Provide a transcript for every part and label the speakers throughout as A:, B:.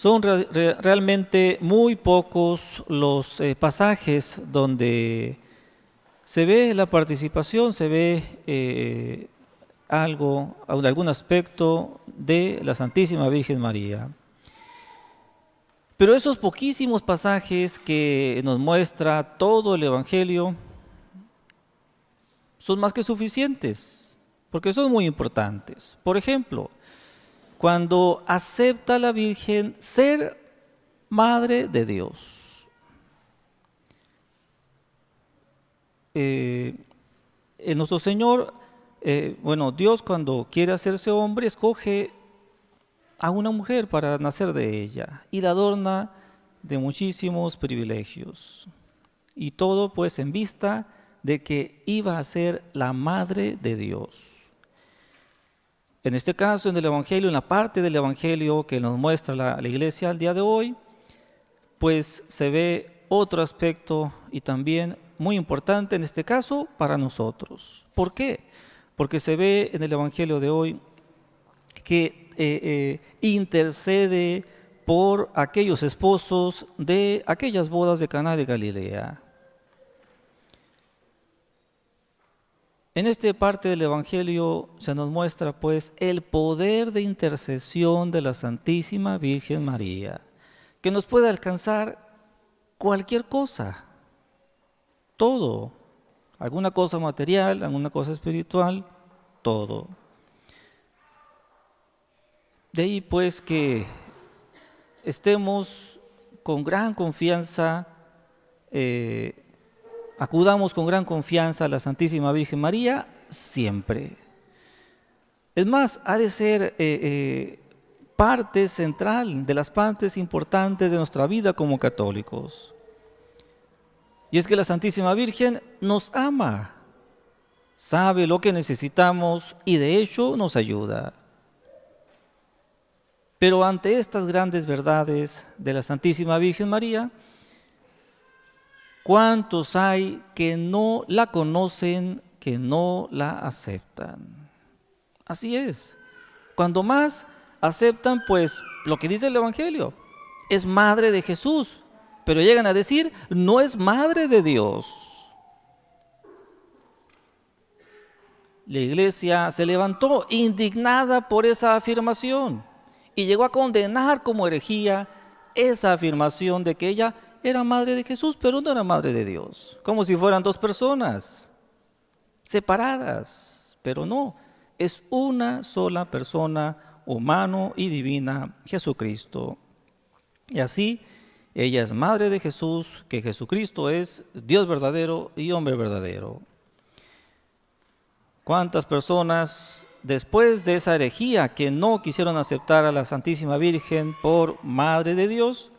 A: Son realmente muy pocos los eh, pasajes donde se ve la participación, se ve eh, algo, algún aspecto de la Santísima Virgen María. Pero esos poquísimos pasajes que nos muestra todo el Evangelio son más que suficientes, porque son muy importantes. Por ejemplo, cuando acepta la Virgen ser madre de Dios. en eh, nuestro Señor, eh, bueno, Dios cuando quiere hacerse hombre, escoge a una mujer para nacer de ella y la adorna de muchísimos privilegios. Y todo pues en vista de que iba a ser la madre de Dios. En este caso, en el Evangelio, en la parte del Evangelio que nos muestra la, iglesia al día de hoy, pues se ve otro aspecto y también muy importante en este caso para nosotros. ¿Por qué? Porque se ve en el Evangelio de hoy que eh, eh, intercede por aquellos esposos de aquellas bodas de Cana de Galilea. En esta parte del Evangelio se nos muestra pues el poder de intercesión de la Santísima Virgen María, que nos puede alcanzar cualquier cosa, todo, alguna cosa material, alguna cosa espiritual, todo. De ahí pues que estemos con gran confianza eh, acudamos con gran confianza a la Santísima Virgen María siempre. Es más, ha de ser eh, eh, parte central de las partes importantes de nuestra vida como católicos. Y es que la Santísima Virgen nos ama, sabe lo que necesitamos y de hecho nos ayuda. Pero ante estas grandes verdades de la Santísima Virgen María, ¿Cuántos hay que no la conocen, que no la aceptan? Así es. Cuando más aceptan, pues, lo que dice el Evangelio, es madre de Jesús, pero llegan a decir, no es madre de Dios. La iglesia se levantó indignada por esa afirmación y llegó a condenar como herejía esa afirmación de que ella era madre de Jesús, pero no era madre de Dios. Como si fueran dos personas, separadas, pero no. Es una sola persona, humano y divina, Jesucristo. Y así, ella es madre de Jesús, que Jesucristo es Dios verdadero y hombre verdadero. ¿Cuántas personas después de esa herejía que no quisieron aceptar a la Santísima Virgen por Madre de Dios,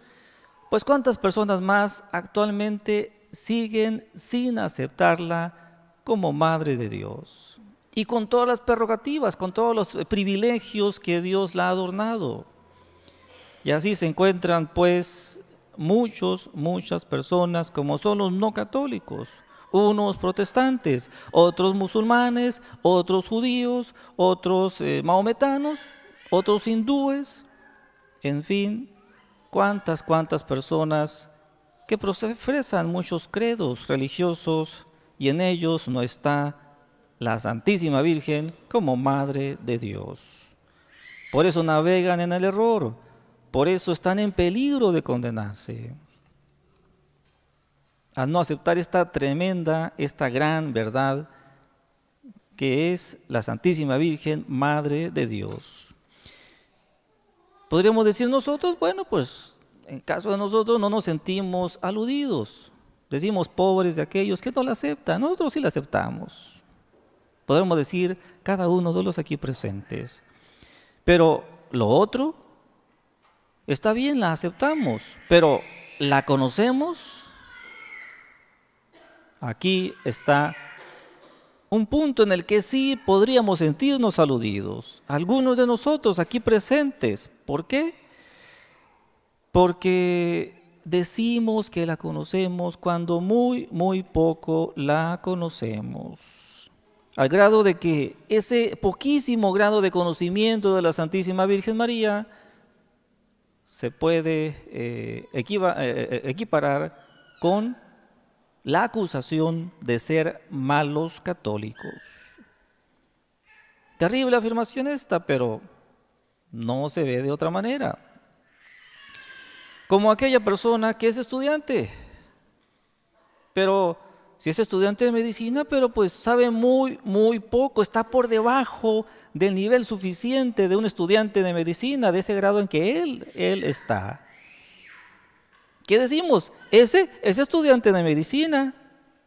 A: pues cuántas personas más actualmente siguen sin aceptarla como Madre de Dios. Y con todas las prerrogativas, con todos los privilegios que Dios la ha adornado. Y así se encuentran pues muchos, muchas personas como son los no católicos, unos protestantes, otros musulmanes, otros judíos, otros eh, mahometanos, otros hindúes, en fin, cuántas, cuántas personas que profesan muchos credos religiosos y en ellos no está la Santísima Virgen como Madre de Dios. Por eso navegan en el error, por eso están en peligro de condenarse. Al no aceptar esta tremenda, esta gran verdad que es la Santísima Virgen, Madre de Dios podríamos decir nosotros, bueno, pues en caso de nosotros no nos sentimos aludidos. Decimos pobres de aquellos que no la aceptan. Nosotros sí la aceptamos. Podemos decir cada uno de los aquí presentes. Pero lo otro, está bien, la aceptamos, pero ¿la conocemos? Aquí está un punto en el que sí podríamos sentirnos aludidos. Algunos de nosotros aquí presentes ¿Por qué? Porque decimos que la conocemos cuando muy, muy poco la conocemos. Al grado de que ese poquísimo grado de conocimiento de la Santísima Virgen María se puede eh, eh, eh, equiparar con la acusación de ser malos católicos. Terrible afirmación esta, pero no se ve de otra manera. Como aquella persona que es estudiante, pero si es estudiante de medicina, pero pues sabe muy, muy poco, está por debajo del nivel suficiente de un estudiante de medicina, de ese grado en que él, él está. ¿Qué decimos? Ese es estudiante de medicina,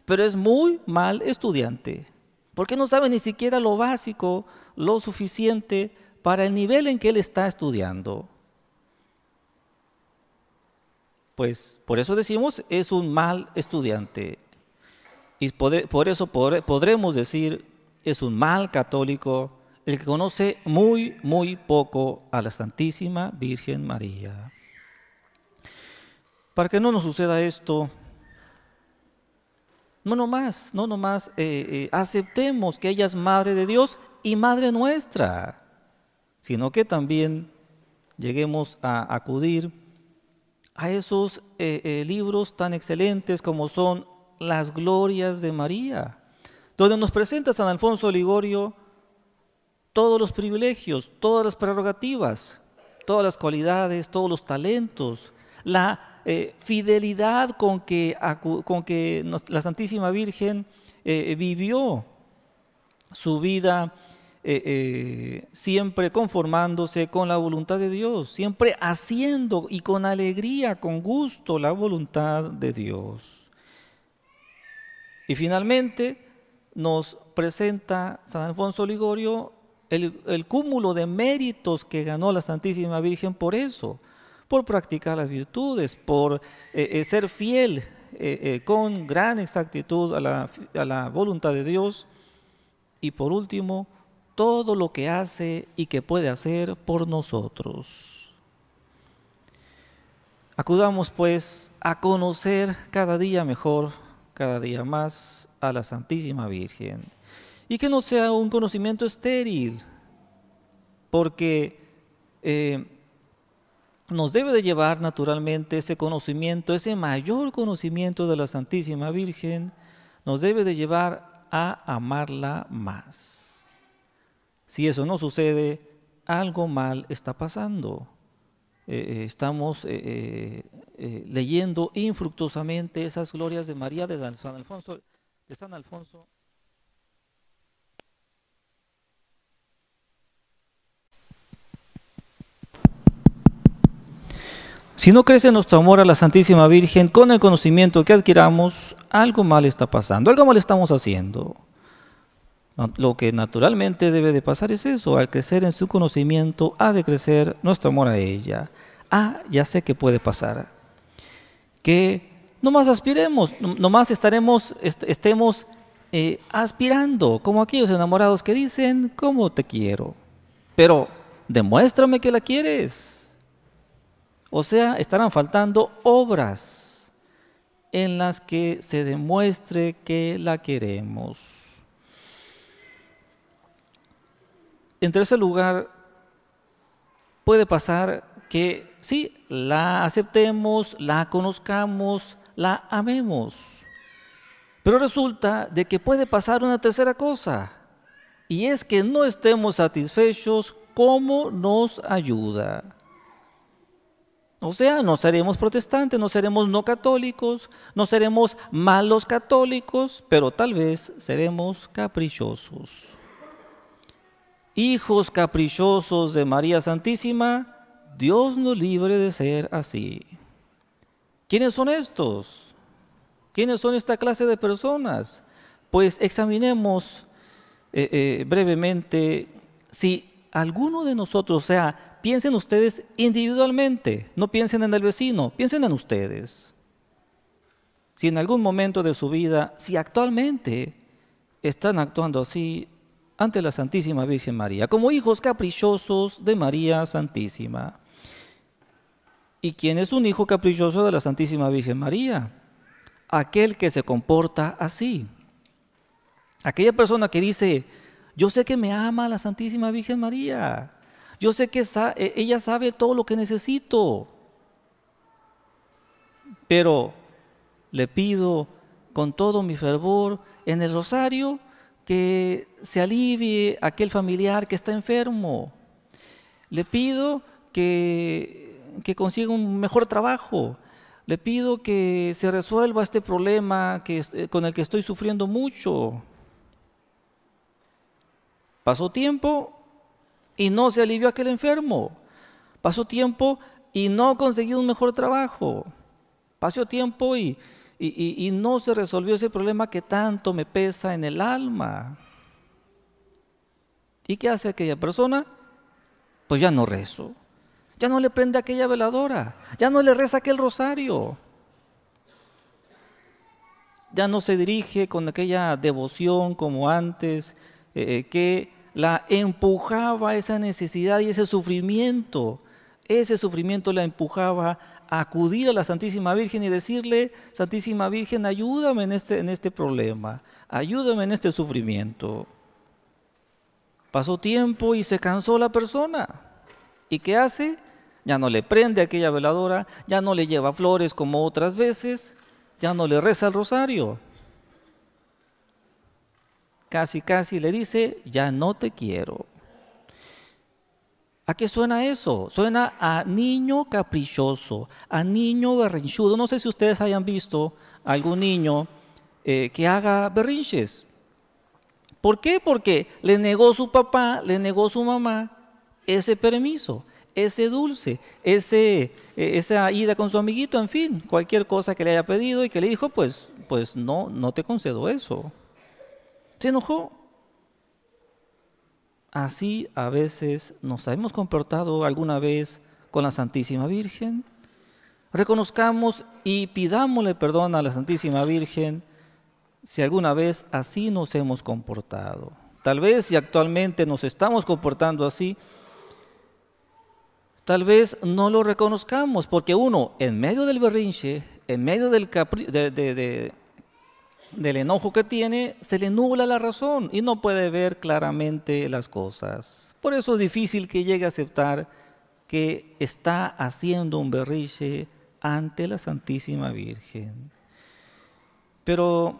A: pero es muy mal estudiante, porque no sabe ni siquiera lo básico, lo suficiente para el nivel en que él está estudiando. Pues por eso decimos es un mal estudiante. Y por, eso podremos decir es un mal católico el que conoce muy, muy poco a la Santísima Virgen María. Para que no nos suceda esto, no nomás, no nomás eh, eh, aceptemos que ella es Madre de Dios y Madre nuestra sino que también lleguemos a acudir a esos eh, eh, libros tan excelentes como son Las Glorias de María, donde nos presenta San Alfonso Ligorio todos los privilegios, todas las prerrogativas, todas las cualidades, todos los talentos, la eh, fidelidad con que, con que la Santísima Virgen vivió su vida eh, eh, siempre conformándose con la voluntad de Dios, siempre haciendo y con alegría, con gusto la voluntad de Dios. Y finalmente nos presenta San Alfonso Ligorio el, cúmulo de méritos que ganó la Santísima Virgen por eso, por practicar las virtudes, por eh, ser fiel con gran exactitud a la, a la voluntad de Dios y por último, todo lo que hace y que puede hacer por nosotros. Acudamos pues a conocer cada día mejor, cada día más a la Santísima Virgen. Y que no sea un conocimiento estéril, porque eh, nos debe de llevar naturalmente ese conocimiento, ese mayor conocimiento de la Santísima Virgen, nos debe de llevar a amarla más. Si eso no sucede, algo mal está pasando. Eh, eh, estamos eh, leyendo infructuosamente esas glorias de María de San Alfonso. De San Alfonso. Si no crece nuestro amor a la Santísima Virgen con el conocimiento que adquiramos, algo mal está pasando, algo mal estamos haciendo. Lo que naturalmente debe de pasar es eso, al crecer en su conocimiento ha de crecer nuestro amor a ella. Ah, ya sé que puede pasar. Que no más aspiremos, no más estaremos, estemos eh, aspirando, como aquellos enamorados que dicen, ¿cómo te quiero? Pero demuéstrame que la quieres. O sea, estarán faltando obras en las que se demuestre que la queremos. en tercer lugar, puede pasar que sí, la aceptemos, la conozcamos, la amemos. Pero resulta de que puede pasar una tercera cosa, y es que no estemos satisfechos como nos ayuda. O sea, no seremos protestantes, no seremos no católicos, no seremos malos católicos, pero tal vez seremos caprichosos hijos caprichosos de María Santísima, Dios nos libre de ser así. ¿Quiénes son estos? ¿Quiénes son esta clase de personas? Pues examinemos eh, eh, brevemente si alguno de nosotros, o sea, piensen ustedes individualmente, no piensen en el vecino, piensen en ustedes. Si en algún momento de su vida, si actualmente están actuando así, ante la Santísima Virgen María, como hijos caprichosos de María Santísima. ¿Y quién es un hijo caprichoso de la Santísima Virgen María? Aquel que se comporta así. Aquella persona que dice, yo sé que me ama la Santísima Virgen María, yo sé que e-, ella sabe todo lo que necesito, pero le pido con todo mi fervor en el rosario, que se alivie aquel familiar que está enfermo. Le pido que, consiga un mejor trabajo. Le pido que se resuelva este problema que, eh, con el que estoy sufriendo mucho. Pasó tiempo y no se alivió aquel enfermo. Pasó tiempo y no conseguí un mejor trabajo. Pasó tiempo y y, no se resolvió ese problema que tanto me pesa en el alma. ¿Y qué hace aquella persona? Pues ya no rezo, ya no le prende aquella veladora, ya no le reza aquel rosario, ya no se dirige con aquella devoción como antes, eh, eh, que la empujaba esa necesidad y ese sufrimiento. Ese sufrimiento la empujaba acudir a la Santísima Virgen y decirle, Santísima Virgen, ayúdame en este, en este problema, ayúdame en este sufrimiento. Pasó tiempo y se cansó la persona. ¿Y qué hace? Ya no le prende aquella veladora, ya no le lleva flores como otras veces, ya no le reza el rosario. Casi, casi le dice, ya no te quiero. ¿A qué suena eso? Suena a niño caprichoso, a niño berrinchudo. No sé si ustedes hayan visto algún niño eh, que haga berrinches. ¿Por qué? Porque le negó su papá, le negó su mamá ese permiso, ese dulce, ese, eh, esa ida con su amiguito, en fin, cualquier cosa que le haya pedido y que le dijo, pues, pues no, no te concedo eso. Se enojó. Así a veces nos hemos comportado alguna vez con la Santísima Virgen. Reconozcamos y pidámosle perdón a la Santísima Virgen si alguna vez así nos hemos comportado. Tal vez si actualmente nos estamos comportando así, tal vez no lo reconozcamos, porque uno, en medio del berrinche, en medio del, de, de, del enojo que tiene, se le nubla la razón y no puede ver claramente las cosas. Por eso es difícil que llegue a aceptar que está haciendo un berriche ante la Santísima Virgen. Pero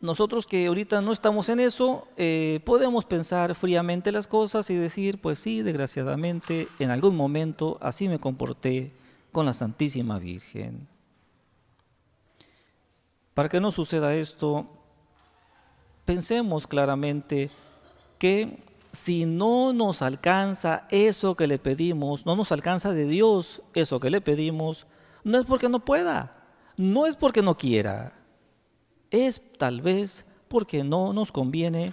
A: nosotros que ahorita no estamos en eso, eh, podemos pensar fríamente las cosas y decir, pues sí, desgraciadamente, en algún momento así me comporté con la Santísima Virgen. Para que no suceda esto, pensemos claramente que si no nos alcanza eso que le pedimos, no nos alcanza de Dios eso que le pedimos, no es porque no pueda, no es porque no quiera, es tal vez porque no nos conviene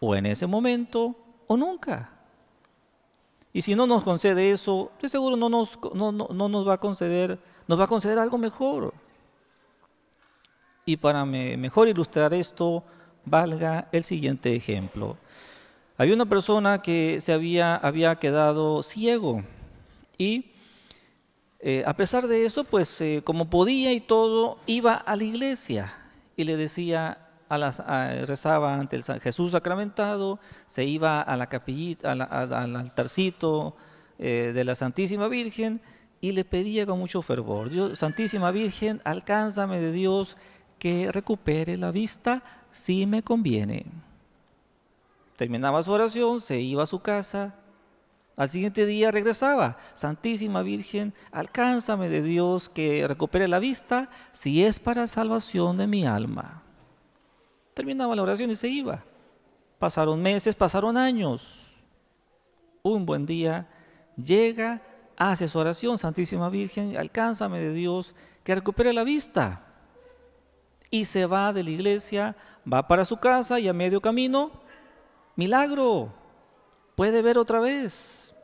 A: o en ese momento o nunca. Y si no nos concede eso, de seguro no nos, no nos va a conceder, nos va a conceder algo mejor. Y para mejor ilustrar esto, valga el siguiente ejemplo. Había una persona que se había, había quedado ciego y eh, a pesar de eso, pues eh, como podía y todo, iba a la iglesia y le decía, a las, rezaba ante el Jesús sacramentado, se iba a la capillita, al altarcito eh, de la Santísima Virgen y le pedía con mucho fervor, Santísima Virgen, alcánzame de Dios que recupere la vista si me conviene. Terminaba su oración, se iba a su casa. Al siguiente día regresaba. Santísima Virgen, alcánzame de Dios que recupere la vista si es para salvación de mi alma. Terminaba la oración y se iba. Pasaron meses, pasaron años. Un buen día llega, hace su oración, Santísima Virgen, alcánzame de Dios que recupere la vista. Y se va de la iglesia, va para su casa y a medio camino, milagro, puede ver otra vez.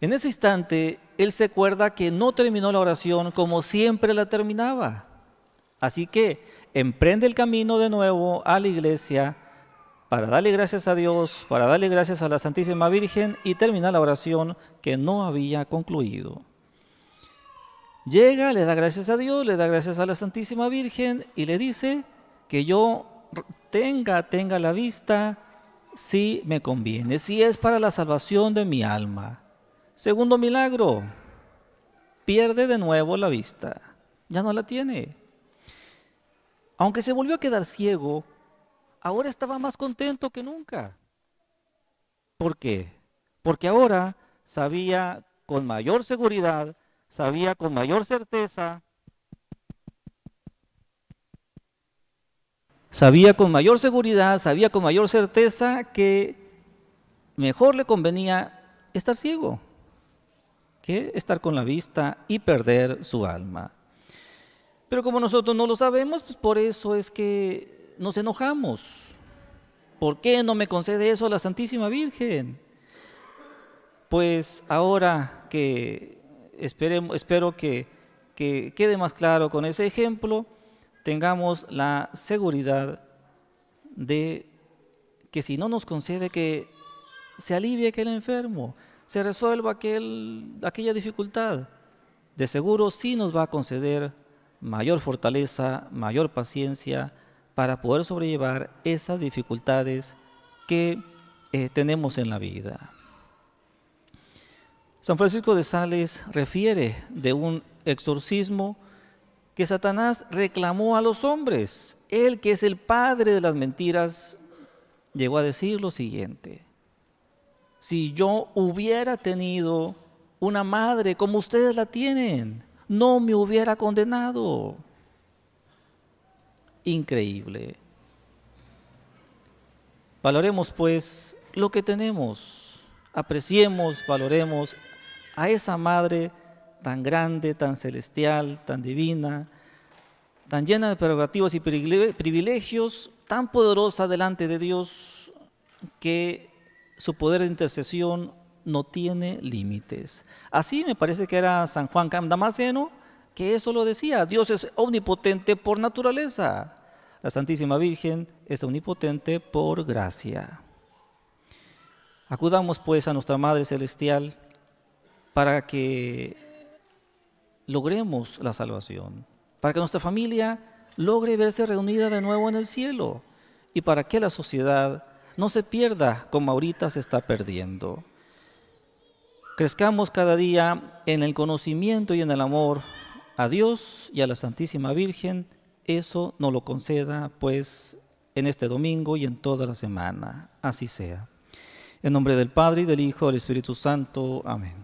A: En ese instante, él se acuerda que no terminó la oración como siempre la terminaba. Así que emprende el camino de nuevo a la iglesia para darle gracias a Dios, para darle gracias a la Santísima Virgen y terminar la oración que no había concluido. Llega, le da gracias a Dios, le da gracias a la Santísima Virgen y le dice que yo tenga, tenga la vista si me conviene, si es para la salvación de mi alma. Segundo milagro, pierde de nuevo la vista, ya no la tiene. Aunque se volvió a quedar ciego, ahora estaba más contento que nunca. ¿Por qué? Porque ahora sabía con mayor seguridad sabía con mayor certeza, sabía con mayor seguridad, sabía con mayor certeza que mejor le convenía estar ciego que estar con la vista y perder su alma. Pero como nosotros no lo sabemos, pues por eso es que nos enojamos. ¿Por qué no me concede eso a la Santísima Virgen? Pues ahora que esperemos, espero que, quede más claro con ese ejemplo, tengamos la seguridad de que si no nos concede que se alivie aquel enfermo, se resuelva aquella dificultad, de seguro sí nos va a conceder mayor fortaleza, mayor paciencia para poder sobrellevar esas dificultades que eh, tenemos en la vida. San Francisco de Sales refiere de un exorcismo que Satanás reclamó a los hombres. Él, que es el padre de las mentiras, llegó a decir lo siguiente. Si yo hubiera tenido una madre como ustedes la tienen, no me hubiera condenado. Increíble. Valoremos pues lo que tenemos. Apreciemos, valoremos a esa madre tan grande, tan celestial, tan divina, tan llena de prerrogativas y privilegios, tan poderosa delante de Dios que su poder de intercesión no tiene límites. Así me parece que era San Juan Damasceno que eso lo decía. Dios es omnipotente por naturaleza. La Santísima Virgen es omnipotente por gracia. Acudamos pues a nuestra Madre Celestial para que logremos la salvación, para que nuestra familia logre verse reunida de nuevo en el cielo y para que la sociedad no se pierda como ahorita se está perdiendo. Crezcamos cada día en el conocimiento y en el amor a Dios y a la Santísima Virgen. Eso nos lo conceda pues en este domingo y en toda la semana. Así sea. En nombre del Padre y del Hijo y del Espíritu Santo. Amén.